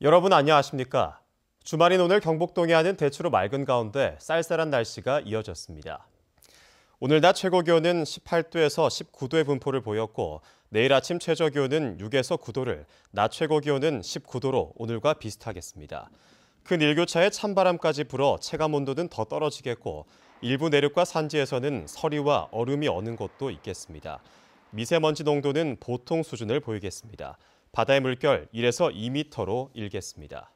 여러분 안녕하십니까? 주말인 오늘 경북동해 안은 대체로 맑은 가운데 쌀쌀한 날씨가 이어졌습니다. 오늘 낮 최고 기온은 18도에서 19도의 분포를 보였고 내일 아침 최저 기온은 6에서 9도를, 낮 최고 기온은 19도로 오늘과 비슷하겠습니다. 큰 일교차에 찬바람까지 불어 체감 온도는 더 떨어지겠고 일부 내륙과 산지에서는 서리와 얼음이 어는 곳도 있겠습니다. 미세먼지 농도는 보통 수준을 보이겠습니다. 바다의 물결 1에서 2m로 일겠습니다.